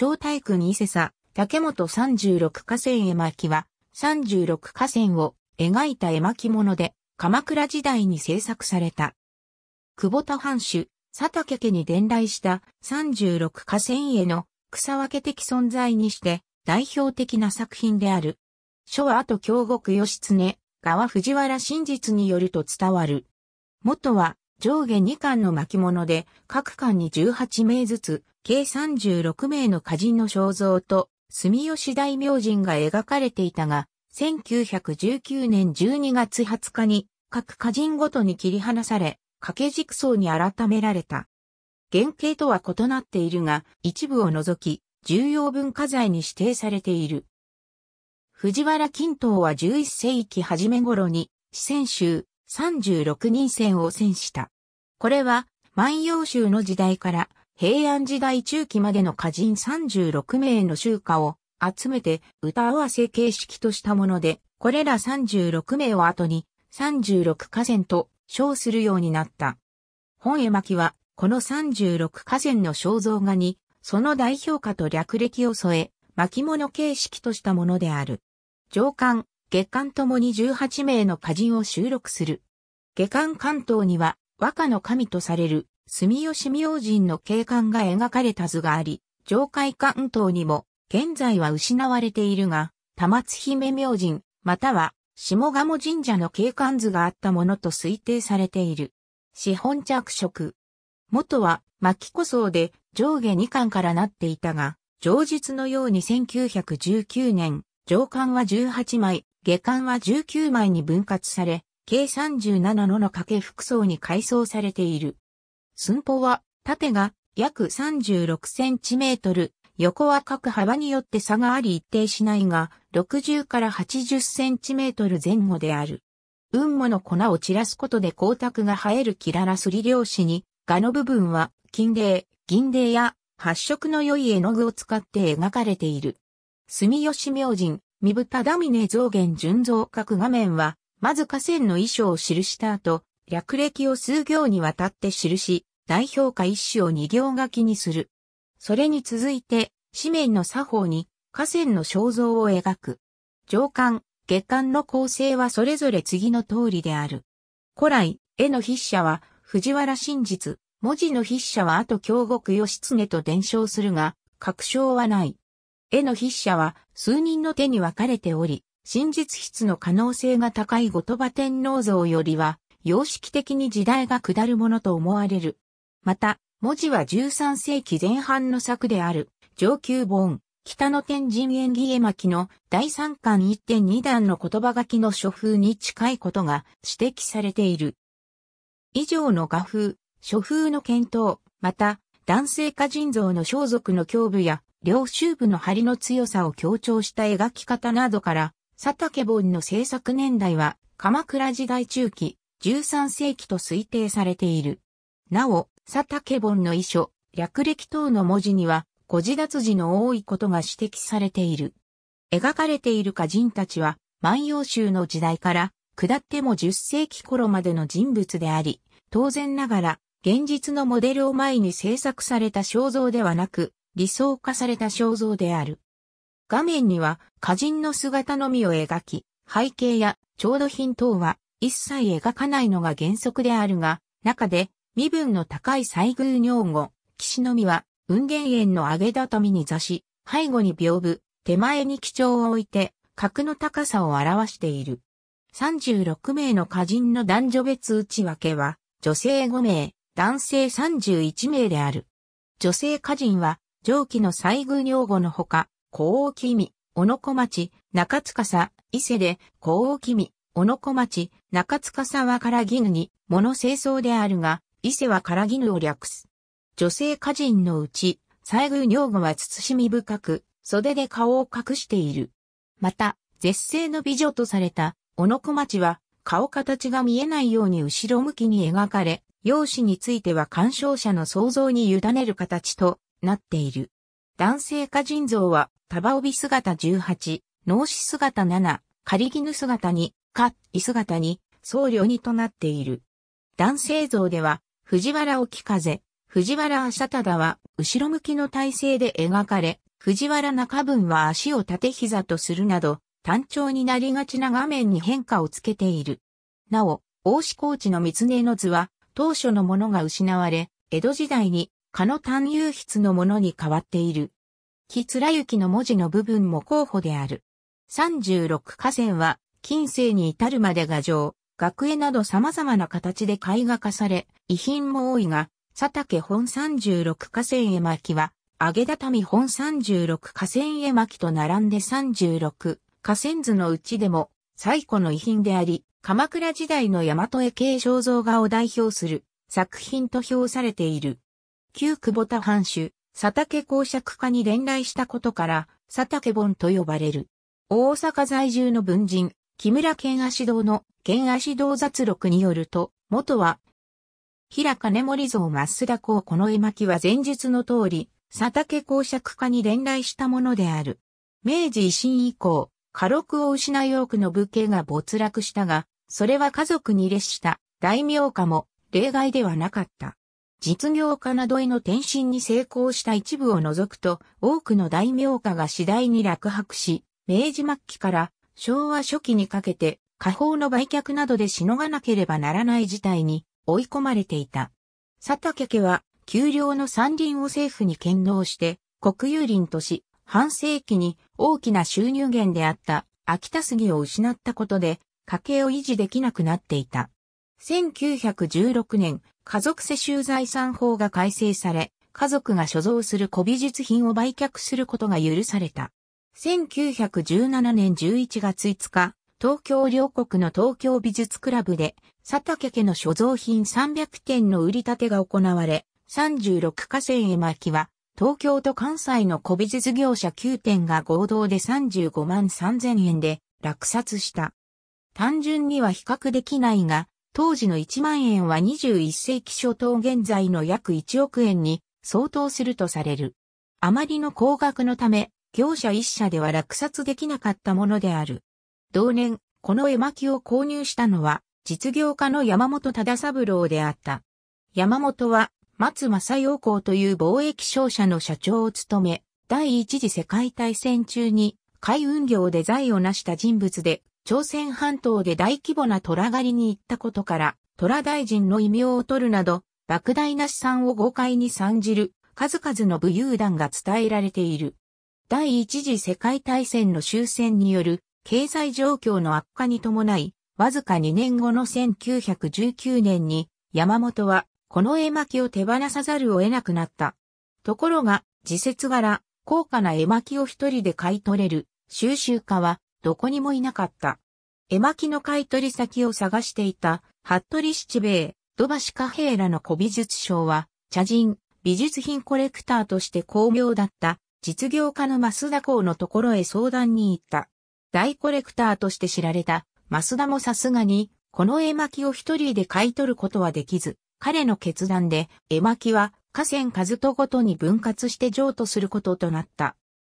小体区伊勢佐、竹本三十六河川絵巻は、三十六河川を描いた絵巻物で、鎌倉時代に制作された。久保田藩主、佐竹家に伝来した三十六河川絵の草分け的存在にして代表的な作品である。書は後京極義経、川藤原真実によると伝わる。元は上下2巻の巻物で、各巻に18名ずつ、計36名の歌人の肖像と、住吉大明神が描かれていたが、1919年12月20日に、各歌人ごとに切り離され、掛け軸層に改められた。原型とは異なっているが、一部を除き、重要文化財に指定されている。藤原金刀は11世紀初め頃に、四川州、36人戦を戦した。これは、万葉集の時代から平安時代中期までの歌人36名の集歌を集めて歌合わせ形式としたもので、これら36名を後に36歌戦と称するようになった。本絵巻は、この36歌戦の肖像画に、その代表歌と略歴を添え、巻物形式としたものである。上巻、月巻ともに18名の歌人を収録する。下巻関東には和歌の神とされる住吉明神の景観が描かれた図があり、上海関東にも現在は失われているが、玉津姫明神、または下鴨神社の景観図があったものと推定されている。資本着色。元は巻古僧で上下2巻からなっていたが、上述のように1919年、上巻は18枚、下巻は19枚に分割され、計37のの掛服装に改装されている。寸法は、縦が約36センチメートル、横は各幅によって差があり一定しないが、60から80センチメートル前後である。雲母の粉を散らすことで光沢が生えるキララスリ漁師に、画の部分は、金泥、銀泥や発色の良い絵の具を使って描かれている。住吉明神、三豚ダミネ増減純増各画面は、まず河川の遺書を記した後、略歴を数行にわたって記し、代表下一首を二行書きにする。それに続いて、紙面の作法に河川の肖像を描く。上巻、下巻の構成はそれぞれ次の通りである。古来、絵の筆者は藤原真実、文字の筆者は後京極義経と伝承するが、確証はない。絵の筆者は数人の手に分かれており、真実筆の可能性が高い後鳥羽天皇像よりは、様式的に時代が下るものと思われる。また、文字は13世紀前半の作である、上級本、北野天神縁起絵巻の第3巻1.2段の言葉書きの書風に近いことが指摘されている。以上の画風、書風の検討、また、男性化人像の装束の胸部や、両周部の張りの強さを強調した描き方などから、佐竹本の制作年代は鎌倉時代中期、13世紀と推定されている。なお、佐竹本の遺書、略歴等の文字には、ご自脱字の多いことが指摘されている。描かれている歌人たちは、万葉集の時代から、下っても10世紀頃までの人物であり、当然ながら、現実のモデルを前に制作された肖像ではなく、理想化された肖像である。画面には、歌人の姿のみを描き、背景や調度品等は一切描かないのが原則であるが、中で身分の高い西宮女語、士のみは、雲源園の上げ畳に座し、背後に屏風、手前に基調を置いて、格の高さを表している。36名の歌人の男女別内訳は、女性5名、男性31名である。女性歌人は、上記の西宮女王のほか、高尾木小野小町、中塚さ、伊勢で、高尾木小野小町、中塚さは唐らぎに、物清掃であるが、伊勢は唐らぎを略す。女性歌人のうち、西宮女房は慎み深く、袖で顔を隠している。また、絶世の美女とされた、小野小町は、顔形が見えないように後ろ向きに描かれ、容姿については鑑賞者の想像に委ねる形となっている。男性化人像は、束帯姿18、脳死姿7、仮絹姿に、か、衣姿に、僧侶にとなっている。男性像では、藤原沖風、藤原浅忠は、後ろ向きの体勢で描かれ、藤原中文は足を縦膝とするなど、単調になりがちな画面に変化をつけている。なお、大志高知の三つ根の図は、当初のものが失われ、江戸時代に蚊の単有筆のものに変わっている。木貫之の文字の部分も候補である。36河川は、近世に至るまで画像、学園など様々な形で絵画化され、遺品も多いが、佐竹本36河川絵巻は、揚げ畳本36河川絵巻と並んで36河川図のうちでも最古の遺品であり、鎌倉時代の大和絵系肖像画を代表する作品と評されている。旧久保田藩主、佐竹公爵家に連来したことから、佐竹本と呼ばれる。大阪在住の文人、木村健足堂の健足堂雑録によると、元は、平金森像増田公この絵巻は前述の通り、佐竹公爵家に連来したものである。明治維新以降、家禄を失い多くの武家が没落したが、それは家族に列した大名家も例外ではなかった。実業家などへの転身に成功した一部を除くと、多くの大名家が次第に落泊し、明治末期から昭和初期にかけて、家宝の売却などでしのがなければならない事態に追い込まれていた。佐竹家は、丘陵の山林を政府に献納して、国有林とし、半世紀に大きな収入源であった秋田杉を失ったことで、家計を維持できなくなっていた。1916年、家族世襲財産法が改正され、家族が所蔵する古美術品を売却することが許された。1917年11月5日、東京両国の東京美術クラブで、佐竹家の所蔵品300点の売り立てが行われ、36河川絵巻は、東京と関西の古美術業者9点が合同で35万3000円で落札した。単純には比較できないが、当時の1万円は21世紀初頭現在の約1億円に相当するとされる。あまりの高額のため、業者一社では落札できなかったものである。同年、この絵巻を購入したのは、実業家の山本忠三郎であった。山本は、松正陽光という貿易商社の社長を務め、第一次世界大戦中に海運業で財を成した人物で、朝鮮半島で大規模な虎狩りに行ったことから、虎大臣の異名を取るなど、莫大な資産を豪快に参じる、数々の武勇団が伝えられている。第一次世界大戦の終戦による経済状況の悪化に伴い、わずか2年後の1919年に山本はこの絵巻を手放さざるを得なくなった。ところが、自説柄、高価な絵巻を一人で買い取れる収集家はどこにもいなかった。絵巻の買取先を探していた、服部七兵衛、土橋貨幣らの古美術商は、茶人、美術品コレクターとして巧妙だった実業家の増田公のところへ相談に行った。大コレクターとして知られた増田もさすがに、この絵巻を一人で買い取ることはできず、彼の決断で絵巻は河川和人ごとに分割して譲渡することとなった。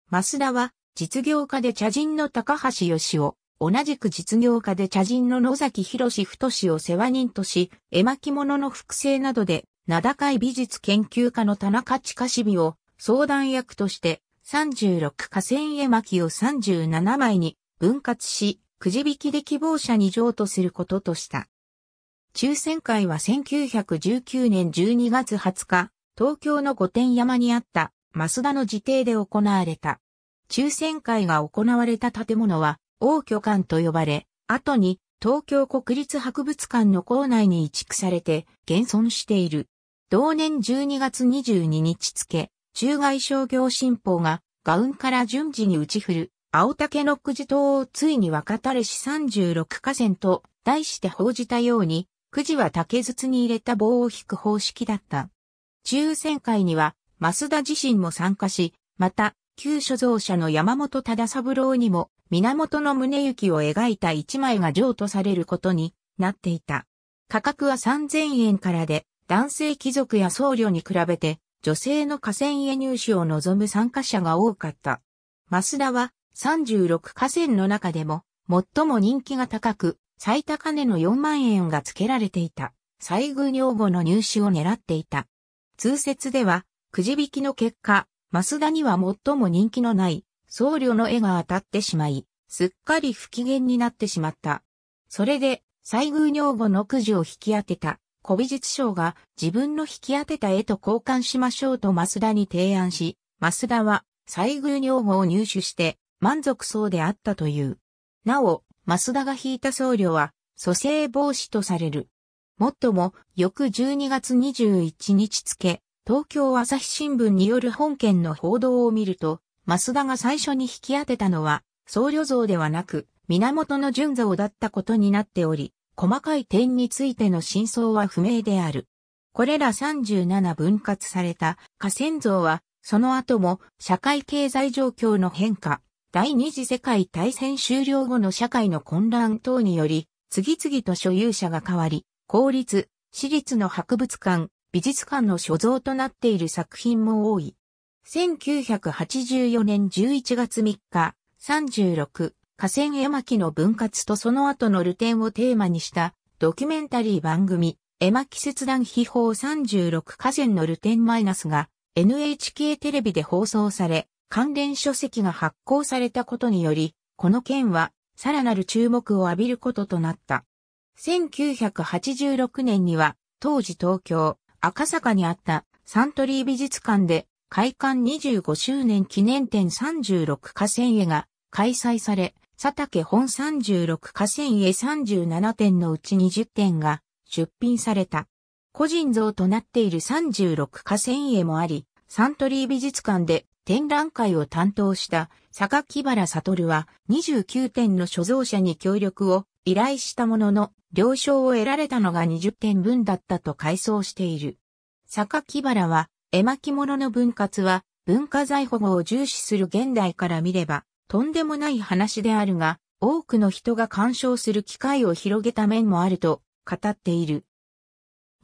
増田は実業家で茶人の高橋義夫、同じく実業家で茶人の野崎博太氏を世話人とし、絵巻物の複製などで、名高い美術研究家の田中近しびを相談役として36河川絵巻を37枚に分割し、くじ引きで希望者に譲渡することとした。抽選会は1919年12月20日、東京の御殿山にあった増田の自邸で行われた。抽選会が行われた建物は、王居館と呼ばれ、後に東京国立博物館の構内に移築されて現存している。同年12月22日付、中外商業新報がガウンから順次に打ち振る、青竹のくじ島をついに若たれし36河川と題して報じたように、くじは竹筒に入れた棒を引く方式だった。抽選会には、増田自身も参加し、また、旧所蔵者の山本忠三郎にも、源宗行を描いた一枚が譲渡されることになっていた。価格は3000円からで、男性貴族や僧侶に比べて、女性の河川へ入手を望む参加者が多かった。増田は36河川の中でも最も人気が高く、最高値の4万円が付けられていた。西宮女房の入手を狙っていた。通説では、くじ引きの結果、増田には最も人気のない僧侶の絵が当たってしまい、すっかり不機嫌になってしまった。それで、西宮女房のくじを引き当てた古美術商が自分の引き当てた絵と交換しましょうと増田に提案し、増田は西宮女房を入手して満足そうであったという。なお、増田が引いた僧侶は蘇生防止とされる。もっとも、翌12月21日付、東京朝日新聞による本件の報道を見ると、増田が最初に引き当てたのは、僧侶像ではなく、源の純像だったことになっており、細かい点についての真相は不明である。これら37分割された河川像は、その後も社会経済状況の変化、第二次世界大戦終了後の社会の混乱等により、次々と所有者が変わり、公立、私立の博物館、美術館の所蔵となっている作品も多い。1984年11月3日、36、河川絵巻の分割とその後の流転をテーマにしたドキュメンタリー番組、絵巻切断秘宝36河川の流転マイナスが NHK テレビで放送され、関連書籍が発行されたことにより、この件はさらなる注目を浴びることとなった。1986年には、当時東京、赤坂にあったサントリー美術館で開館25周年記念展36河川絵が開催され、佐竹本36河川絵37点のうち20点が出品された。個人像となっている36河川絵もあり、サントリー美術館で展覧会を担当した坂木原悟は29点の所蔵者に協力を依頼したものの、了承を得られたのが20点分だったと回想している。坂木原は、絵巻物の分割は、文化財保護を重視する現代から見れば、とんでもない話であるが、多くの人が鑑賞する機会を広げた面もあると語っている。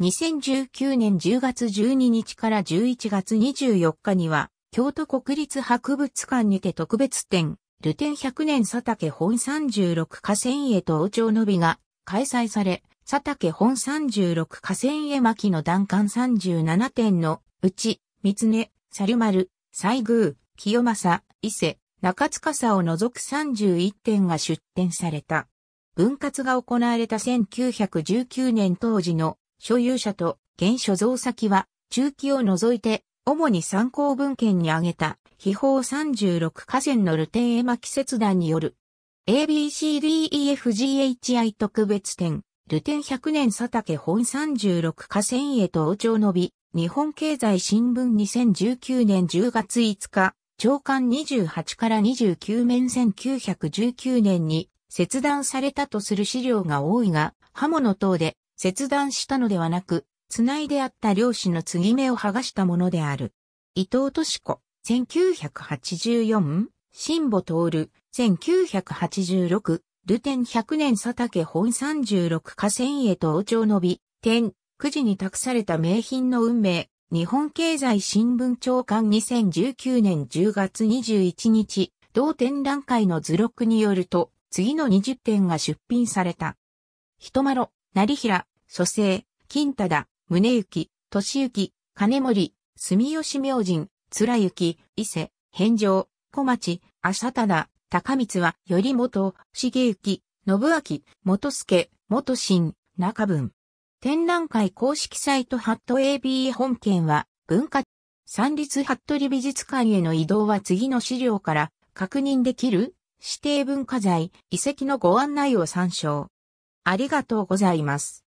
2019年10月12日から11月24日には、京都国立博物館にて特別展、ルテン100年佐竹本36河川へと王朝の美が開催され、佐竹本36河川へ巻の段間37点のうち、三根、猿丸、西宮、清正、伊勢、中司を除く31点が出展された。分割が行われた1919年当時の所有者と現所蔵先は中期を除いて主に参考文献に挙げた、秘宝36河川のルテンエマ季切断による、ABCDEFGHI 特別展、ルテン100年佐竹本36河川へと王朝のび、日本経済新聞2019年10月5日、長官28から29面1919年に切断されたとする資料が多いが、刃物等で切断したのではなく、つないであった漁師の継ぎ目を剥がしたものである。伊藤敏子、1984、辛保徹、1986、ルテン100年佐竹本36河川へと王朝のび、天、九時に託された名品の運命、日本経済新聞長官2019年10月21日、同展覧会の図録によると、次の20点が出品された。人丸、成平、蘇生、金田、宗行、俊行、金森、住吉明神、貫行、伊勢、返上、小町、浅田、高光は、頼元、重行、信明、元助、元新、中文。展覧会公式サイトハット AB 本件は、文化、三立服部美術館への移動は次の資料から確認できる指定文化財、遺跡のご案内を参照。ありがとうございます。